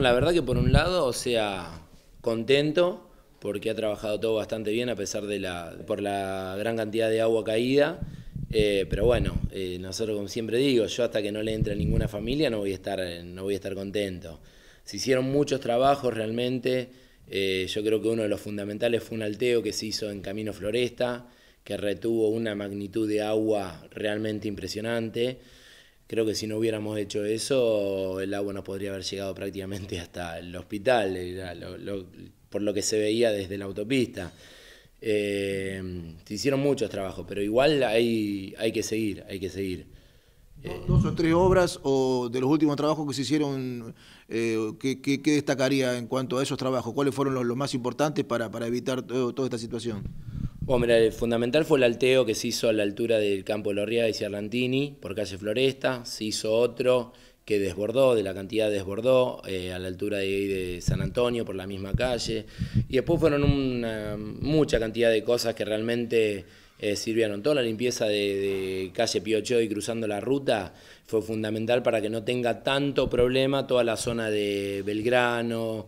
la verdad que por un lado, o sea, contento porque ha trabajado todo bastante bien a pesar de la, por la gran cantidad de agua caída. Eh, pero bueno, eh, nosotros como siempre digo, yo hasta que no le entre a ninguna familia no voy a estar, no voy a estar contento. Se hicieron muchos trabajos realmente. Eh, yo creo que uno de los fundamentales fue un alteo que se hizo en Camino Floresta, que retuvo una magnitud de agua realmente impresionante creo que si no hubiéramos hecho eso, el agua no podría haber llegado prácticamente hasta el hospital, por lo que se veía desde la autopista. Eh, se hicieron muchos trabajos, pero igual hay, hay que seguir, hay que seguir. ¿Dos o tres obras o de los últimos trabajos que se hicieron, eh, ¿qué, destacaría en cuanto a esos trabajos? ¿Cuáles fueron los, más importantes para, para evitar toda esta situación? Bueno, mira, el fundamental fue el alteo que se hizo a la altura del campo de y Ciarlantini por calle Floresta, se hizo otro que desbordó, de la cantidad desbordó, eh, a la altura de, San Antonio, por la misma calle. Y después fueron una, mucha cantidad de cosas que realmente eh, sirvieron. Toda la limpieza de, de calle Piocho y cruzando la ruta fue fundamental para que no tenga tanto problema toda la zona de Belgrano,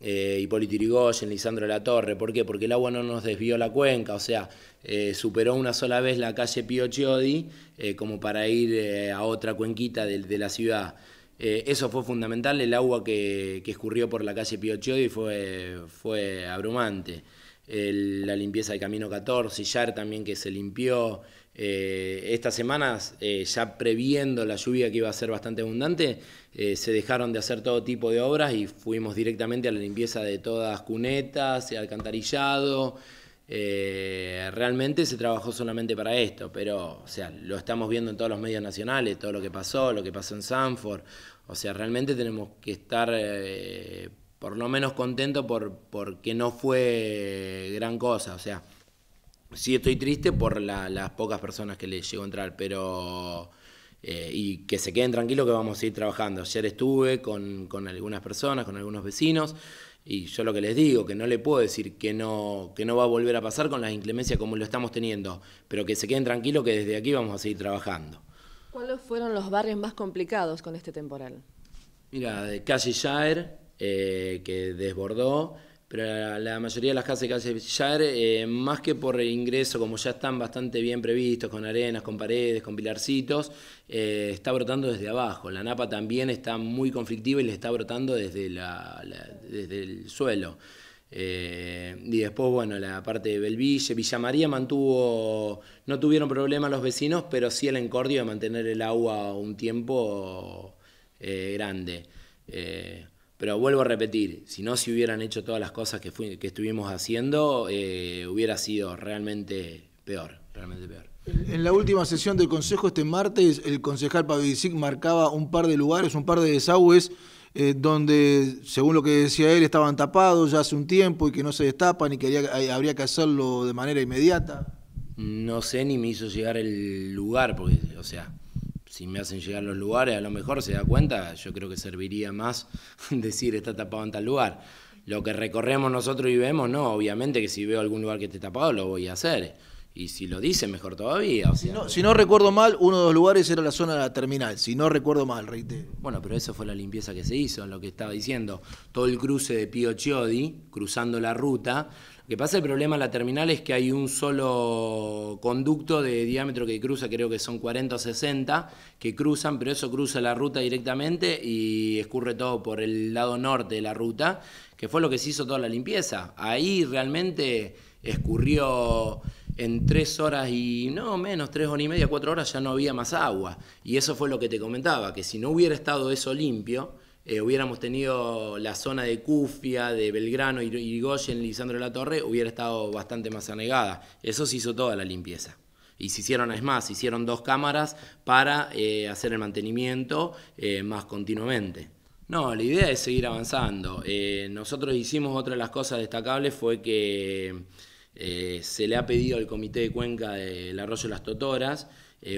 eh, Hipólito Yrigoyen, Lisandro de la Torre. ¿Por qué? Porque el agua no nos desvió la cuenca, o sea, eh, superó una sola vez la calle Pío Chiodi eh, como para ir a otra cuenquita de, de la ciudad. eso fue fundamental, el agua que, escurrió por la calle Pío Chiodi fue, fue abrumante. la limpieza del camino 14, Yar también que se limpió, eh, estas semanas, eh, ya previendo la lluvia que iba a ser bastante abundante, eh, se dejaron de hacer todo tipo de obras y fuimos directamente a la limpieza de todas cunetas, alcantarillado. realmente se trabajó solamente para esto, pero o sea, lo estamos viendo en todos los medios nacionales, todo lo que pasó, lo que pasó en Sanford. O sea, realmente tenemos que estar por lo menos contentos porque no fue gran cosa. O sea, Sí estoy triste por las pocas personas que les llegó a entrar, pero... Eh, y que se queden tranquilos que vamos a seguir trabajando. Ayer estuve con, algunas personas, con algunos vecinos, y yo lo que les digo, que no le puedo decir que no, que no va a volver a pasar con las inclemencias como lo estamos teniendo, pero que se queden tranquilos que desde aquí vamos a seguir trabajando. ¿Cuáles fueron los barrios más complicados con este temporal? Mira, de Calle Jair, eh, que desbordó, pero la, mayoría de las casas de calle Villar, eh, más que por ingreso, como ya están bastante bien previstos, con arenas, con paredes, con pilarcitos, eh, está brotando desde abajo. La napa también está muy conflictiva y le está brotando desde, la, desde el suelo. Eh, y después, bueno, la parte de Belville, Villa María mantuvo, no tuvieron problemas los vecinos, pero sí el encordio de mantener el agua un tiempo grande. Pero vuelvo a repetir, si no si hubieran hecho todas las cosas que, estuvimos haciendo, eh, hubiera sido realmente peor, realmente peor. En la última sesión del Consejo este martes, el concejal Pavicic marcaba un par de lugares, un par de desagües, eh, donde, según lo que decía él, estaban tapados ya hace un tiempo y que no se destapan y que habría, habría que hacerlo de manera inmediata. No sé, ni me hizo llegar el lugar, porque, o sea, si me hacen llegar los lugares, a lo mejor se da cuenta, yo creo que serviría más decir está tapado en tal lugar. Lo que recorremos nosotros y vemos, no, obviamente que si veo algún lugar que esté tapado, lo voy a hacer. Y si lo dice, mejor todavía. si, no, recuerdo mal, uno de los lugares era la zona de la terminal. Si no recuerdo mal, reitero. Bueno, pero eso fue la limpieza que se hizo, lo que estaba diciendo. Todo el cruce de Pío Chiodi, cruzando la ruta, lo que pasa, el problema en la terminal es que hay un solo conducto de diámetro que cruza, creo que son 40 o 60, que cruzan, pero eso cruza la ruta directamente y escurre todo por el lado norte de la ruta, que fue lo que se hizo toda la limpieza. Ahí realmente escurrió en tres horas y no menos, tres horas y media, cuatro horas ya no había más agua. Y eso fue lo que te comentaba, que si no hubiera estado eso limpio, eh, hubiéramos tenido la zona de Cufia, de Belgrano, y Goyen, Lisandro de la Torre, hubiera estado bastante más anegada. Eso se hizo toda la limpieza. Y se hicieron, es más, se hicieron dos cámaras para eh, hacer el mantenimiento eh, más continuamente. No, la idea es seguir avanzando. nosotros hicimos otra de las cosas destacables fue que se le ha pedido al Comité de Cuenca del Arroyo de las Totoras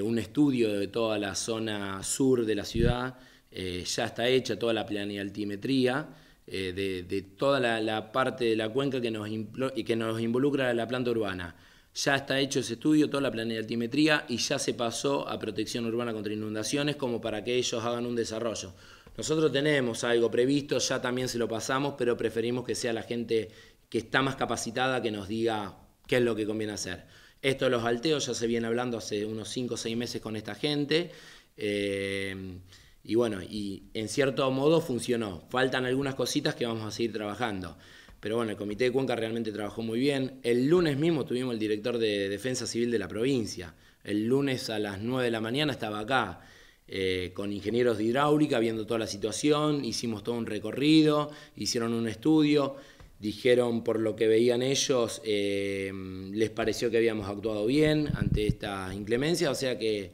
un estudio de toda la zona sur de la ciudad, eh, ya está hecha toda la planialtimetría eh, de, toda la, parte de la cuenca que nos, y que nos involucra la planta urbana. Ya está hecho ese estudio, toda la planialtimetría, y ya se pasó a protección urbana contra inundaciones como para que ellos hagan un desarrollo. Nosotros tenemos algo previsto, ya también se lo pasamos, pero preferimos que sea la gente que está más capacitada que nos diga qué es lo que conviene hacer. Esto de los alteos ya se viene hablando hace unos 5 o 6 meses con esta gente. Eh, y bueno, y en cierto modo funcionó. Faltan algunas cositas que vamos a seguir trabajando. Pero bueno, el Comité de Cuenca realmente trabajó muy bien. El lunes mismo tuvimos el director de Defensa Civil de la provincia. El lunes a las 9 de la mañana estaba acá eh, con ingenieros de hidráulica viendo toda la situación. Hicimos todo un recorrido, hicieron un estudio. Dijeron por lo que veían ellos, eh, les pareció que habíamos actuado bien ante esta inclemencia. O sea que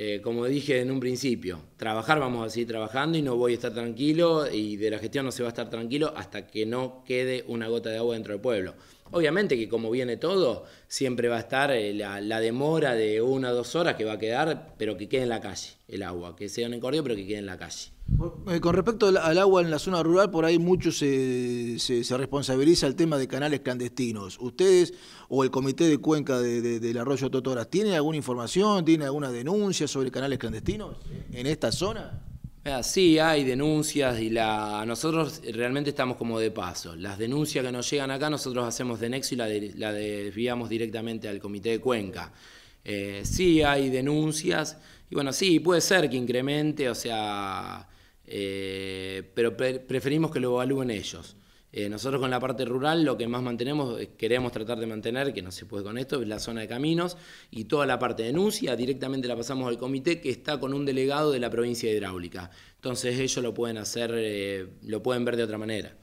eh, como dije en un principio, trabajar vamos a seguir trabajando y no voy a estar tranquilo y de la gestión no se va a estar tranquilo hasta que no quede una gota de agua dentro del pueblo. Obviamente que como viene todo, siempre va a estar eh, la, demora de una o dos horas que va a quedar, pero que quede en la calle el agua, que sea un encordio, pero que quede en la calle. Eh, con respecto al agua en la zona rural, por ahí mucho se, responsabiliza el tema de canales clandestinos. ¿Ustedes o el Comité de Cuenca del Arroyo Totoras tienen alguna información, tienen alguna denuncia sobre canales clandestinos en esta zona? Ah, sí, hay denuncias y nosotros realmente estamos como de paso. Las denuncias que nos llegan acá nosotros hacemos de nexo y la, desviamos directamente al Comité de Cuenca. Eh, sí hay denuncias y bueno, sí, puede ser que incremente, o sea eh, pero preferimos que lo evalúen ellos. Eh, nosotros con la parte rural lo que más mantenemos, eh, queremos tratar de mantener, que no se puede con esto, es la zona de caminos y toda la parte de denuncia directamente la pasamos al comité que está con un delegado de la provincia hidráulica. Entonces ellos lo pueden hacer, lo pueden ver de otra manera.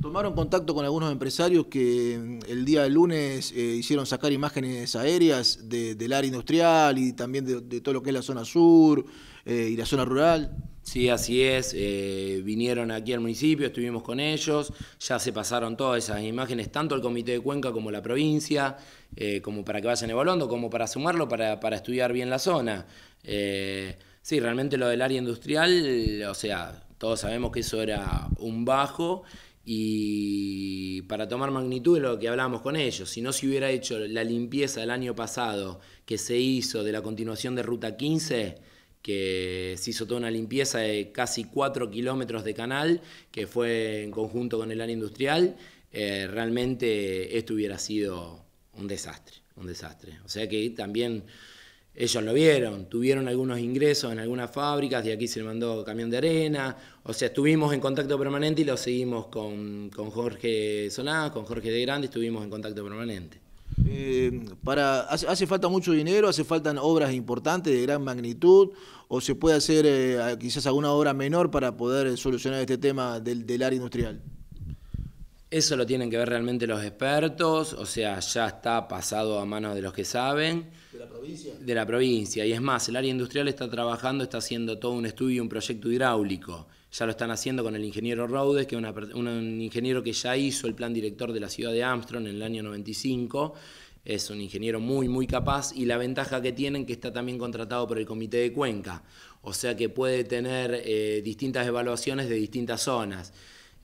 Tomaron contacto con algunos empresarios que mm, el día del lunes hicieron sacar imágenes aéreas del área industrial y también de, todo lo que es la zona sur y la zona rural. Sí, así es. Eh, vinieron aquí al municipio, estuvimos con ellos, ya se pasaron todas esas imágenes, tanto al Comité de Cuenca como la provincia, eh, como para que vayan evaluando, como para sumarlo, para, para estudiar bien la zona. Eh, sí, realmente lo del área industrial, o sea, todos sabemos que eso era un bajo y para tomar magnitud de lo que hablábamos con ellos, si no se hubiera hecho la limpieza del año pasado que se hizo de la continuación de Ruta 15, que se hizo toda una limpieza de casi 4 kilómetros de canal, que fue en conjunto con el área industrial, eh, realmente esto hubiera sido un desastre, un desastre. O sea que también ellos lo vieron, tuvieron algunos ingresos en algunas fábricas, de aquí se le mandó camión de arena, o sea, estuvimos en contacto permanente y lo seguimos con, Jorge Soná, con Jorge de Grande, estuvimos en contacto permanente. Eh, para, hace, falta mucho dinero, hace falta obras importantes de gran magnitud, o se puede hacer eh, quizás alguna obra menor para poder solucionar este tema del, del área industrial. Eso lo tienen que ver realmente los expertos, o sea, ya está pasado a manos de los que saben. ¿De la provincia? De la provincia. Y es más, el área industrial está trabajando, está haciendo todo un estudio, un proyecto hidráulico ya lo están haciendo con el ingeniero Raudes, que es un ingeniero que ya hizo el plan director de la ciudad de Armstrong en el año 95. Es un ingeniero muy, muy capaz y la ventaja que tienen que está también contratado por el Comité de Cuenca, o sea que puede tener eh, distintas evaluaciones de distintas zonas.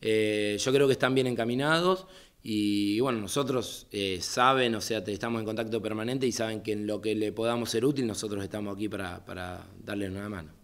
Eh, yo creo que están bien encaminados y bueno, nosotros eh, saben, o sea, estamos en contacto permanente y saben que en lo que le podamos ser útil, nosotros estamos aquí para, para darle una mano.